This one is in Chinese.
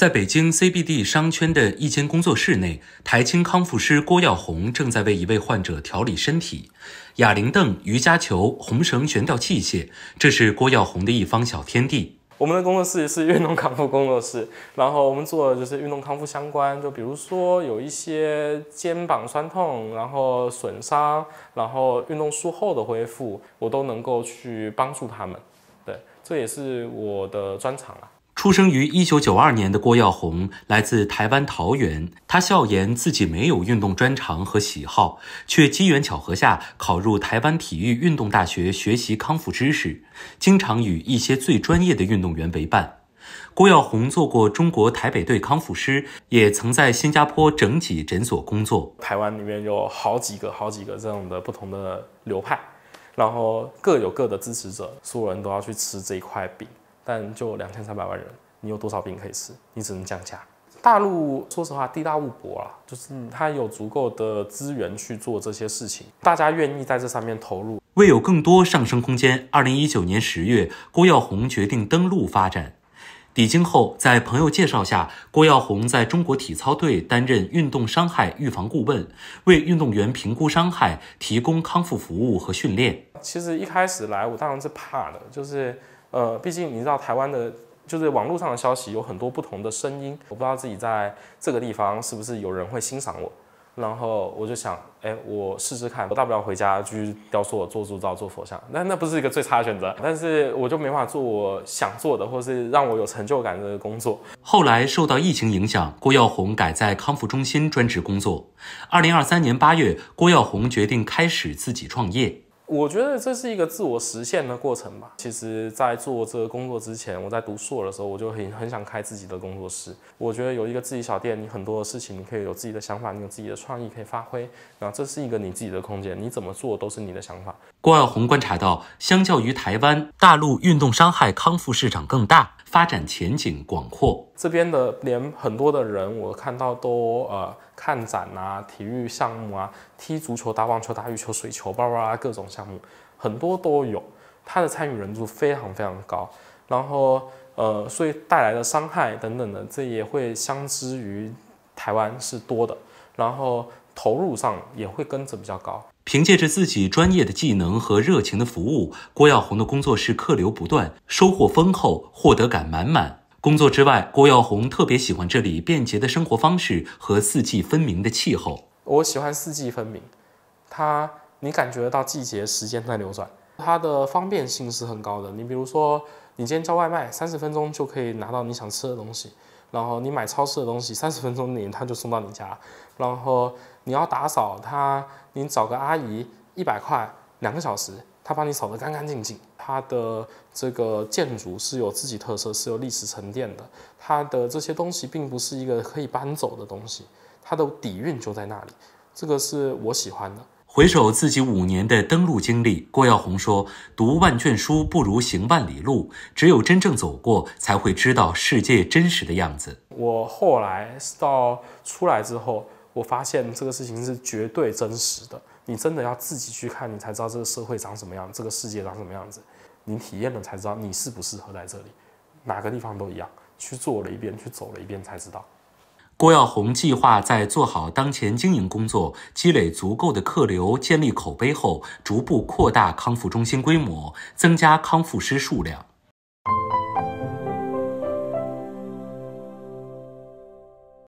在北京 CBD 商圈的一间工作室内，台青康复师郭耀红正在为一位患者调理身体。哑铃凳、瑜伽球、红绳悬吊器械，这是郭耀红的一方小天地。我们的工作室是运动康复工作室，然后我们做的就是运动康复相关，就比如说有一些肩膀酸痛，然后损伤，然后运动术后的恢复，我都能够去帮助他们。对，这也是我的专长啊。出生于一九九二年的郭耀宏来自台湾桃园，他笑言自己没有运动专长和喜好，却机缘巧合下考入台湾体育运动大学学习康复知识，经常与一些最专业的运动员为伴。郭耀宏做过中国台北队康复师，也曾在新加坡整体诊所工作。台湾里面有好几个、好几个这样的不同的流派，然后各有各的支持者，所有人都要去吃这一块饼。但就两千三百万人，你有多少病可以吃？你只能降价。大陆说实话，地大物博啊，就是它有足够的资源去做这些事情，大家愿意在这上面投入。为有更多上升空间，二零一九年十月，郭耀红决定登陆发展。抵京后，在朋友介绍下，郭耀红在中国体操队担任运动伤害预防顾问，为运动员评估伤害，提供康复服务和训练。其实一开始来，我当然是怕的，就是。呃，毕竟你知道台湾的，就是网络上的消息有很多不同的声音，我不知道自己在这个地方是不是有人会欣赏我，然后我就想，哎，我试试看，我大不了回家去雕塑、做铸造、做佛像，那那不是一个最差的选择，但是我就没法做我想做的，或是让我有成就感的工作。后来受到疫情影响，郭耀红改在康复中心专职工作。二零二三年八月，郭耀红决定开始自己创业。我觉得这是一个自我实现的过程吧。其实，在做这个工作之前，我在读硕的时候，我就很很想开自己的工作室。我觉得有一个自己小店，你很多的事情你可以有自己的想法，你有自己的创意可以发挥，然后这是一个你自己的空间，你怎么做都是你的想法。郭爱红观察到，相较于台湾，大陆运动伤害康复市场更大。发展前景广阔，这边的连很多的人，我看到都呃看展呐，体育项目啊，踢足球、打网球、打羽球、水球、包括啊，各种项目很多都有，它的参与人数非常非常高，然后呃，所以带来的伤害等等的，这也会相之于台湾是多的，然后投入上也会跟着比较高。凭借着自己专业的技能和热情的服务，郭耀红的工作室客流不断，收获丰厚，获得感满满。工作之外，郭耀红特别喜欢这里便捷的生活方式和四季分明的气候。我喜欢四季分明，它你感觉得到季节时间在流转，它的方便性是很高的。你比如说，你今天叫外卖，三十分钟就可以拿到你想吃的东西。然后你买超市的东西，三十分钟内他就送到你家。然后你要打扫它，你找个阿姨，一百块两个小时，他帮你扫得干干净净。它的这个建筑是有自己特色，是有历史沉淀的。它的这些东西并不是一个可以搬走的东西，它的底蕴就在那里。这个是我喜欢的。回首自己五年的登陆经历，郭耀红说：“读万卷书不如行万里路，只有真正走过，才会知道世界真实的样子。”我后来到出来之后，我发现这个事情是绝对真实的。你真的要自己去看，你才知道这个社会长什么样这个世界长什么样子。你体验了才知道你适不适合在这里。哪个地方都一样，去做了一遍，去走了一遍，才知道。郭耀红计划在做好当前经营工作、积累足够的客流、建立口碑后，逐步扩大康复中心规模，增加康复师数量。